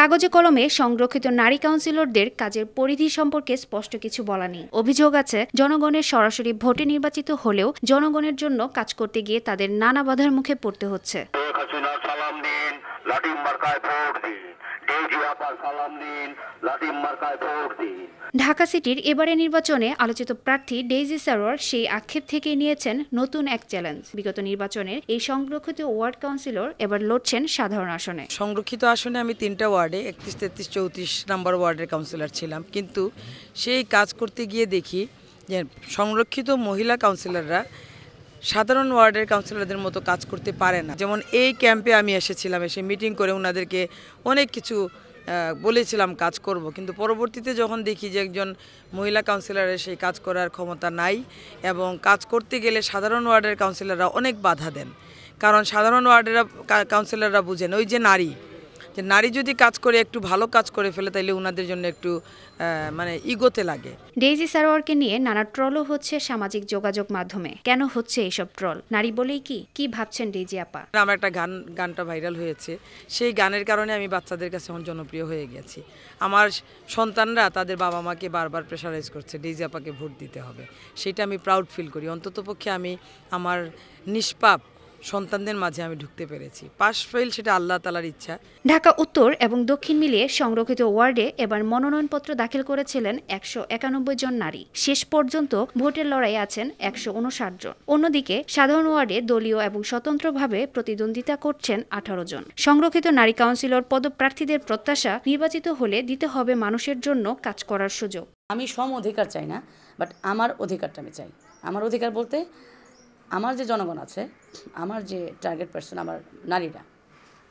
কাগজে কলমে সংরক্ষিত নারী কাউন্সিলরদের কাজের পরিধি সম্পর্কে স্পষ্ট কিছু বলা নেই অভিযোগ আছে জনগণের সরাসরি ভোটে নির্বাচিত হলেও জনগণের জন্য কাজ করতে গিয়ে তাদের নানা বাধার মুখে পড়তে হচ্ছে সালাম দিন লাটিম মার্কায় ভোট দিন ঢাকা সিটির এবারে নির্বাচনে আলোচিত প্রার্থী ডেইজি সারোয়ার সেই আক্ষেপ থেকে নিয়েছেন নতুন এক চ্যালেঞ্জ বিগত নির্বাচনে এই সংরক্ষিত ওয়ার্ড কাউন্সিলর এবার লড়ছেন সাধারণ আসনে সংরক্ষিত আসনে আমি তিনটা ওয়ার্ডে একত্রিশ তেত্রিশ চৌত্রিশ নাম্বার ওয়ার্ডের কাউন্সিলর ছিলাম কিন্তু সেই কাজ করতে গিয়ে দেখি যে সংরক্ষিত মহিলা কাউন্সিলররা সাধারণ ওয়ার্ডের কাউন্সিলরদের মতো কাজ করতে পারে না যেমন এই ক্যাম্পে আমি এসেছিলাম এসে মিটিং করে ওনাদেরকে অনেক কিছু বলেছিলাম কাজ করব কিন্তু পরবর্তীতে যখন দেখি যে একজন মহিলা কাউন্সিলারের সেই কাজ করার ক্ষমতা নাই এবং কাজ করতে গেলে সাধারণ ওয়ার্ডের কাউন্সিলররা অনেক বাধা দেন কারণ সাধারণ ওয়ার্ডেরা কাউন্সিলররা বুঝেন ওই যে নারী যে নারী যদি কাজ করে একটু ভালো কাজ করে ফেলে তাইলে ওনাদের জন্য একটু মানে ইগোতে লাগে ডেইজি সারোয়ারকে নিয়ে নানা ট্রলও হচ্ছে সামাজিক যোগাযোগ মাধ্যমে কেন হচ্ছে এইসব ট্রল নারী বলেই কি কি ভাবছেন ডেইজি আপা আমার একটা গান গানটা ভাইরাল হয়েছে সেই গানের কারণে আমি বাচ্চাদের কাছে এখন জনপ্রিয় হয়ে গেছি আমার সন্তানরা তাদের বাবা মাকে বারবার প্রেশারাইজ করছে ডেইজি আপাকে ভোট দিতে হবে সেটা আমি প্রাউড ফিল করি অন্ততপক্ষে আমি আমার নিষ্পাপ সন্তানদের মাঝে আমি ঢুকতে পেরেছি পাশ ফেল সেটা আল্লাহ তালার ইচ্ছা ঢাকা উত্তর এবং দক্ষিণ মিলিয়ে সংরক্ষিত ওয়ার্ডে এবার মনোনয়নপত্র দাখিল করেছিলেন একশো একানব্বই জন নারী শেষ পর্যন্ত ভোটের লড়াই আছেন একশো উনষাট জন অন্যদিকে সাধারণ ওয়ার্ডে দলীয় এবং স্বতন্ত্রভাবে প্রতিদ্বন্দ্বিতা করছেন আঠারো জন সংরক্ষিত নারী কাউন্সিলর পদপ্রার্থীদের প্রত্যাশা নির্বাচিত হলে দিতে হবে মানুষের জন্য কাজ করার সুযোগ আমি সম অধিকার চাই না বাট আমার অধিকারটা আমি চাই আমার অধিকার বলতে আমার যে জনগণ আছে আমার যে টার্গেট পার্সন আমার নারীরা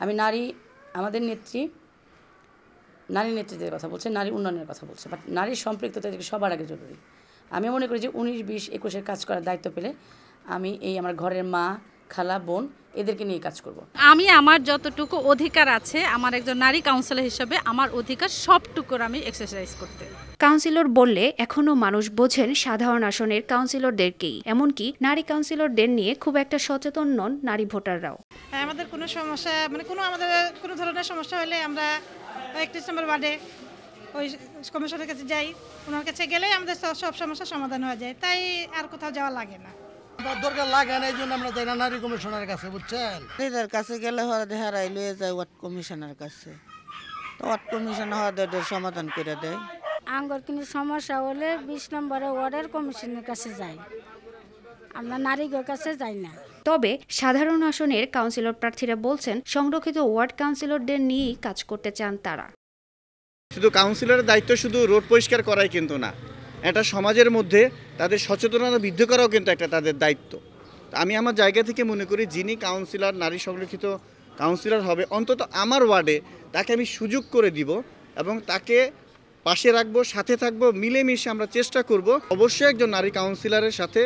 আমি নারী আমাদের নেত্রী নারী নেত্রীদের কথা বলছে নারী উন্নয়নের কথা বলছে বাট নারীর সম্পৃক্ততা সবার আগে জরুরি আমি মনে করি যে উনিশ বিশ একুশের কাজ করার দায়িত্ব পেলে আমি এই আমার ঘরের মা খালা বোন এদেরকে নিয়ে কাজ করব আমি আমার যতটুকু অধিকার আছে আমার একজন নারী কাউন্সিলর হিসেবে আমার অধিকার সবটুকুর আমি এক্সারসাইজ করতে কাউন্সিলর বললে এখনও মানুষ বোঝেন সাধারণ আসনের কাউন্সিলরদেরকেই এমনকি নারী কাউন্সিলরদের নিয়ে খুব একটা সচেতন নন নারী ভোটাররাও হ্যাঁ, আমাদের কোনো সমস্যা মানে কোনো আমাদের কোনো ধরনের সমস্যা হলে আমরা একত্রিশ নম্বর ওয়ার্ডে ওই কমিশনের কাছে যাই ওনার কাছে গেলে আমাদের সব সমস্যার সমাধান হয়ে যায় তাই আর কোথাও যাওয়া লাগে না এই জন্য আমরা নারী কাছে বুঝছেন কাছে গেলে হ্যাঁ, যায় ওয়ার্ড কাছে তো ওয়ার্ড কমিশন সমাধান করে দেয় কিন্তু সমস্যা হলে বিশ নম্বরে ওয়ার্ডের কমিশনের কাছে আমরা নারীগর কাছে যাই না তবে সাধারণ আসনের কাউন্সিলর প্রার্থীরা বলছেন সংরক্ষিত ওয়ার্ড কাউন্সিলরদের নিয়েই কাজ করতে চান তারা শুধু কাউন্সিলরের দায়িত্ব শুধু রোড পরিষ্কার করাই কিন্তু না একটা সমাজের মধ্যে তাদের সচেতনতা বৃদ্ধি করাও কিন্তু একটা তাদের দায়িত্ব আমি আমার জায়গা থেকে মনে করি যিনি কাউন্সিলর নারী সংরক্ষিত কাউন্সিলর হবে অন্তত আমার ওয়ার্ডে তাকে আমি সুযোগ করে দিব এবং তাকে পাশে রাখবো সাথে থাকবো মিলেমিশে আমরা চেষ্টা করব অবশ্যই একজন নারী কাউন্সিলরের সাথে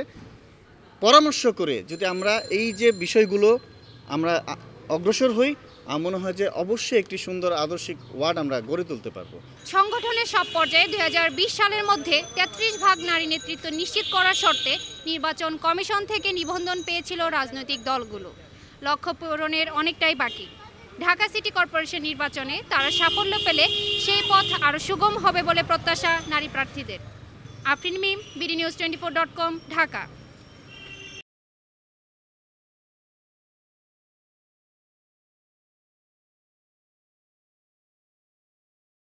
পরামর্শ করে যদি আমরা এই যে বিষয়গুলো আমরা অগ্রসর হই আমার মনে হয় যে অবশ্যই একটি সুন্দর আদর্শিক ওয়ার্ড আমরা গড়ে তুলতে পারবো সংগঠনের সব পর্যায়ে দুই সালের মধ্যে ৩৩ ভাগ নারী নেতৃত্ব নিশ্চিত করার শর্তে নির্বাচন কমিশন থেকে নিবন্ধন পেয়েছিল রাজনৈতিক দলগুলো লক্ষ্য পূরণের অনেকটাই বাকি ঢাকা সিটি কর্পোরেশন নির্বাচনে তারা সাফল্য পেলে সেই পথ আরও সুগম হবে বলে প্রত্যাশা নারী প্রার্থীদের Afrin Mim BD news twenty Dhaka